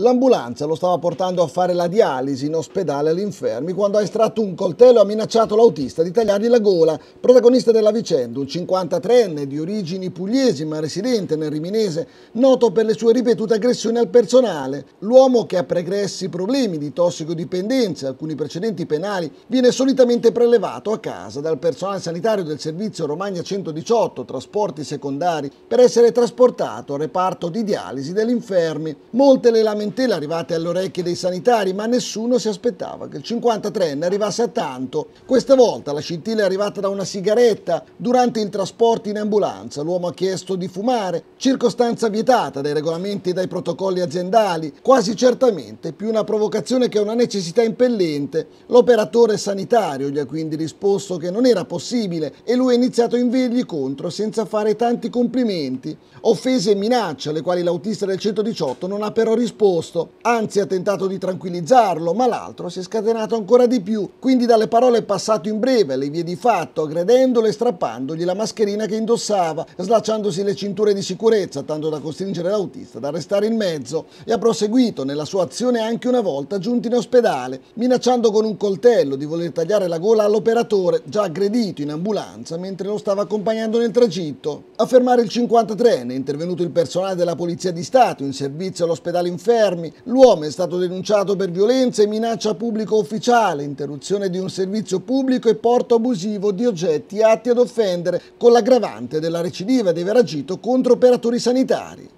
L'ambulanza lo stava portando a fare la dialisi in ospedale agli infermi quando ha estratto un coltello e ha minacciato l'autista di tagliargli la gola. Protagonista della vicenda, un 53enne di origini pugliesi ma residente nel Riminese, noto per le sue ripetute aggressioni al personale. L'uomo che ha pregressi problemi di tossicodipendenza, e alcuni precedenti penali, viene solitamente prelevato a casa dal personale sanitario del servizio Romagna 118 trasporti secondari per essere trasportato al reparto di dialisi degli infermi. Molte le lamentazioni lamentela arrivate alle orecchie dei sanitari, ma nessuno si aspettava che il 53enne arrivasse a tanto. Questa volta la scintilla è arrivata da una sigaretta. Durante il trasporto in ambulanza l'uomo ha chiesto di fumare, circostanza vietata dai regolamenti e dai protocolli aziendali, quasi certamente più una provocazione che una necessità impellente. L'operatore sanitario gli ha quindi risposto che non era possibile e lui ha iniziato a invergli contro senza fare tanti complimenti, offese e minacce alle quali l'autista del 118 non ha però risposto opposto, anzi ha tentato di tranquillizzarlo, ma l'altro si è scatenato ancora di più, quindi dalle parole è passato in breve alle vie di fatto, aggredendolo e strappandogli la mascherina che indossava, slacciandosi le cinture di sicurezza, tanto da costringere l'autista ad arrestare in mezzo, e ha proseguito nella sua azione anche una volta giunti in ospedale, minacciando con un coltello di voler tagliare la gola all'operatore, già aggredito in ambulanza mentre lo stava accompagnando nel tragitto. A fermare il 53enne è intervenuto il personale della Polizia di Stato in servizio all'ospedale inferno fermi. L'uomo è stato denunciato per violenza e minaccia pubblico ufficiale, interruzione di un servizio pubblico e porto abusivo di oggetti atti ad offendere, con l'aggravante della recidiva di aver agito contro operatori sanitari.